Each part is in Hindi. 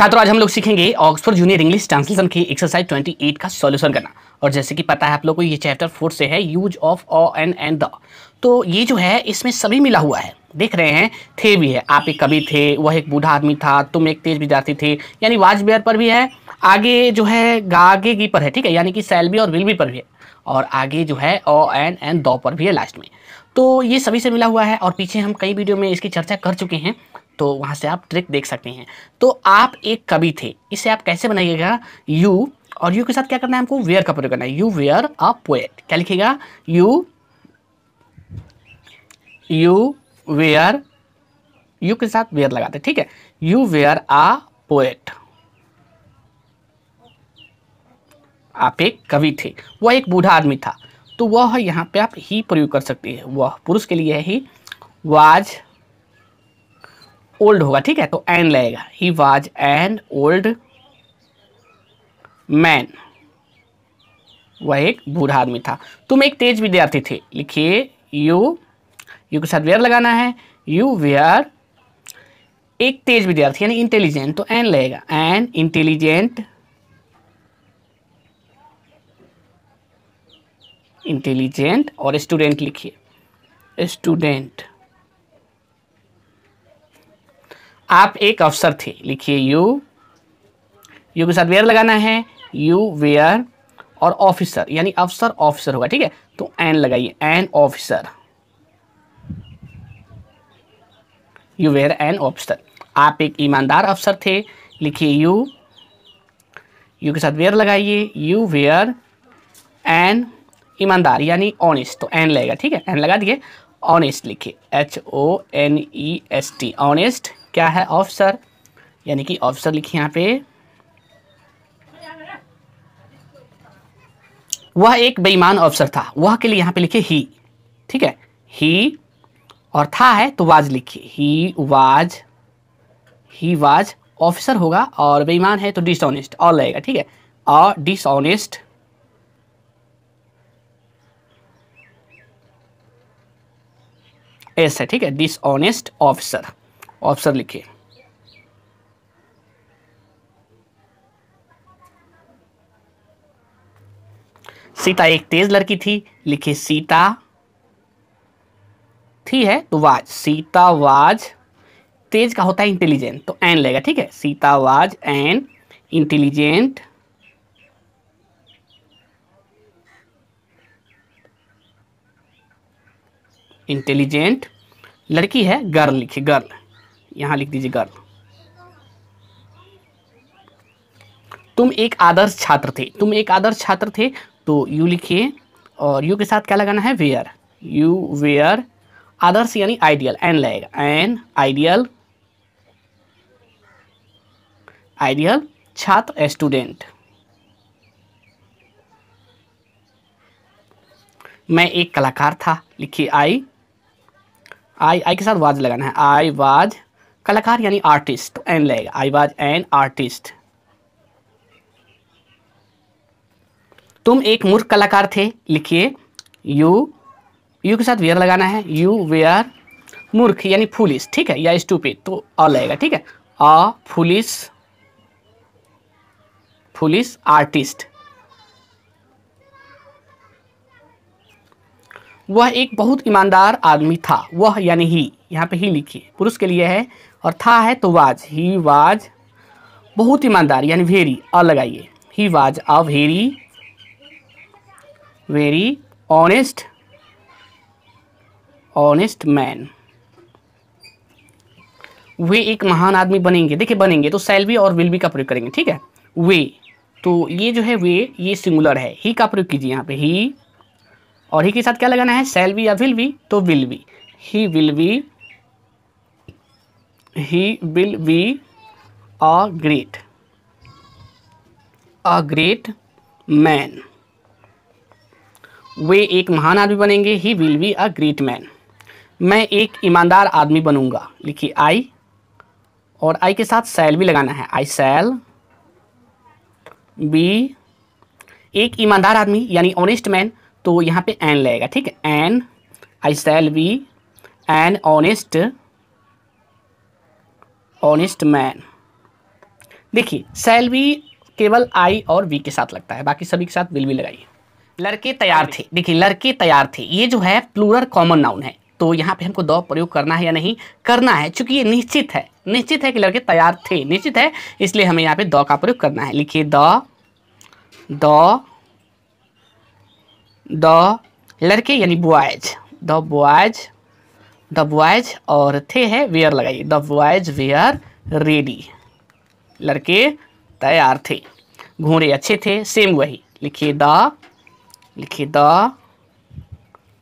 छात्रों आज हम लोग सीखेंगे ऑक्सफोर्ड जूनियर इंग्लिश ट्रांसलेशन की एक्सरसाइज 28 का सॉल्यूशन करना और जैसे कि पता है आप लोगों को ये चैप्टर फोर से है use of a an and the तो ये जो है इसमें सभी मिला हुआ है देख रहे हैं थे भी है आप एक कवि थे वह एक बूढ़ा आदमी था तुम एक तेज विद्यार्थी थे यानी वाजबेयर पर भी है आगे जो है गागे की पर है ठीक है यानी कि सैलबी और विलबी पर भी है और आगे जो है ओ एन एन दो पर भी है लास्ट में तो ये सभी से मिला हुआ है और पीछे हम कई वीडियो में इसकी चर्चा कर चुके हैं तो वहाँ से आप ट्रिक देख सकते हैं तो आप एक कवि थे इसे आप कैसे बनाइएगा यू और यू के साथ क्या करना है हमको वेयर का प्रयोग करना है यू वेयर अ पोएट क्या लिखेगा यू यू वेयर यू के साथ वेयर लगाते ठीक है यू वेयर अ पोएट आप एक कवि थे वह एक बूढ़ा आदमी था तो वह यहाँ पे आप ही प्रयोग कर सकते हैं वह पुरुष के लिए है ही वाज ओल्ड होगा ठीक है तो एन लगेगा he was an old man वह एक बूढ़ा आदमी था तुम एक तेज विद्यार्थी थे लिखिए यू यू के साथ वेयर लगाना है यू वेयर एक तेज विद्यार्थी यानी इंटेलिजेंट तो एन लगेगा एन इंटेलिजेंट इंटेलिजेंट और स्टूडेंट लिखिए स्टूडेंट आप एक अफसर थे लिखिए यू यू के साथ वेयर लगाना है यू वेयर और ऑफिसर यानी अफसर ऑफिसर होगा ठीक है तो एन लगाइए an officer you were an officer आप एक ईमानदार अफसर थे लिखिए यू यू के साथ वेयर लगाइए यू वेयर एन ईमानदार यानी ऑनिस्ट तो एन लगेगा ठीक है एन लगा दिए ऑनेस्ट लिखे H O N E S T honest क्या है ऑफिसर यानी कि ऑफिसर लिखे यहाँ पे वह एक बेईमान ऑफिसर था वह के लिए यहाँ पे लिखे ही ठीक है ही और था है तो वाज लिखे he was he was officer होगा और बेईमान है तो डिसऑनेस्ट और लगेगा ठीक है और डिसऑनेस्ट एस है ठीक है दिस ऑनेस्ट ऑफिसर ऑफिसर लिखिए सीता एक तेज लड़की थी लिखिए सीता थी है तो वाज सीता वाज तेज का होता है इंटेलिजेंट तो एन लेगा ठीक है Sita was an intelligent intelligent लड़की है गर्ल लिखिए गर्ल यहाँ लिख दीजिए गर्ल तुम एक आदर्श छात्र थे तुम एक आदर्श छात्र थे तो यू लिखिए और यू के साथ क्या लगाना है वेयर यू वेयर आदर्श यानी आइडियल एन लगेगा एन आइडियल आइडियल छात्र स्टूडेंट मैं एक कलाकार था लिखिए आई आई आई के साथ वाज लगाना है आई वाज कलाकार यानी आर्टिस्ट तो एन लगेगा आई वाज एन आर्टिस्ट तुम एक मूर्ख कलाकार थे लिखिए यू यू के साथ वेयर लगाना है यू वेयर मूर्ख यानी फुलिस ठीक है या स्टूपिड तो अ लगेगा ठीक है अ फुलिस फुलिस आर्टिस्ट वह एक बहुत ईमानदार आदमी था वह यानी ही यहाँ पे ही लिखिए पुरुष के लिए है और था है तो वाज ही वाज बहुत ईमानदार यानी वेरी अ लगाइए he was a very very honest honest man वे एक महान आदमी बनेंगे देखिए बनेंगे तो सेल भी और विल भी का प्रयोग करेंगे ठीक है वे तो ये जो है वे ये सिंगुलर है ही का प्रयोग कीजिए यहाँ पे ही और ही के साथ क्या लगाना है सेल बी या विल बी तो will be he will be he will be a great a great man वे एक महान आदमी बनेंगे he will be a great man मैं एक ईमानदार आदमी बनूंगा लिखिए आई और आई के साथ सेल भी लगाना है आई सेल बी एक ईमानदार आदमी यानी ऑनेस्ट मैन तो यहाँ पे एन लगेगा ठीक है an I shall be an honest honest man देखिए सेल बी केवल आई और वी के साथ लगता है बाकी सभी के साथ विल भी लगाइए लड़के तैयार थे देखिए लड़के तैयार थे ये जो है प्लूरल कॉमन नाउन है तो यहाँ पे हमको द प्रयोग करना है या नहीं करना है चूंकि ये निश्चित है निश्चित है कि लड़के तैयार थे निश्चित है इसलिए हमें यहाँ पे द का प्रयोग करना है लिखिए द द लड़के यानी boys the boys the boys और थे है वेयर लगाइए द बॉयज वेयर रेडी लड़के तैयार थे घोड़े अच्छे थे सेम वही लिखिए द लिखिए द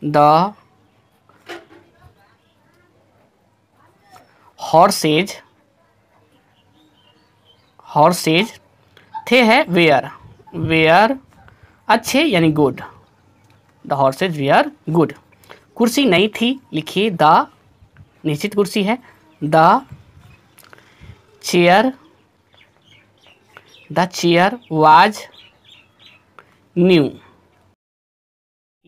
द हॉर्सेज हॉर्सेज थे है वेयर वेयर अच्छे यानी good the horses we are good कुर्सी नहीं थी लिखिए द निश्चित कुर्सी है the chair the chair was new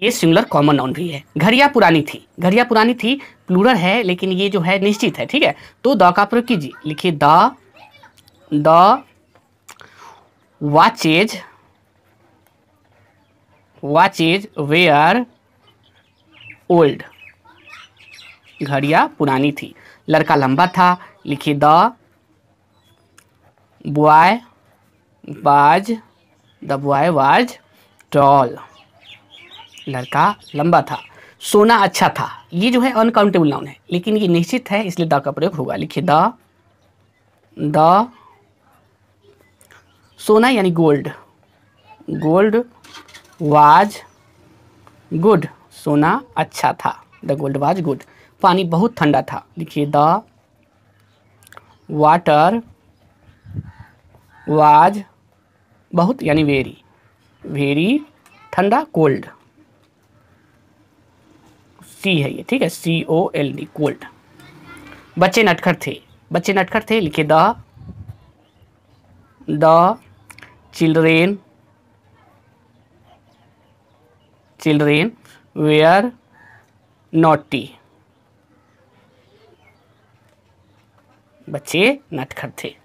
ये सिंगुलर कॉमन नाउन भी है घरिया पुरानी थी घरिया पुरानी थी प्लूरल है लेकिन ये जो है निश्चित है ठीक है तो द का प्रयोग कीजिए लिखिए the the watches watch is were old घड़िया पुरानी थी लड़का लंबा था लिखिए the boy was the boy was tall लड़का लंबा था सोना अच्छा था ये जो है अनकाउंटेबल नाउन है लेकिन ये निश्चित है इसलिए द का प्रयोग होगा लिखिए द द सोना यानी गोल्ड गोल्ड वाज गुड सोना अच्छा था द गोल्ड वाज गुड पानी बहुत ठंडा था लिखिए द वाटर वाज बहुत यानी वेरी वेरी ठंडा कोल्ड सी है ये ठीक है C O L D cold बच्चे नटखट थे बच्चे नटखट थे लिखे the the children children were naughty बच्चे नटखट थे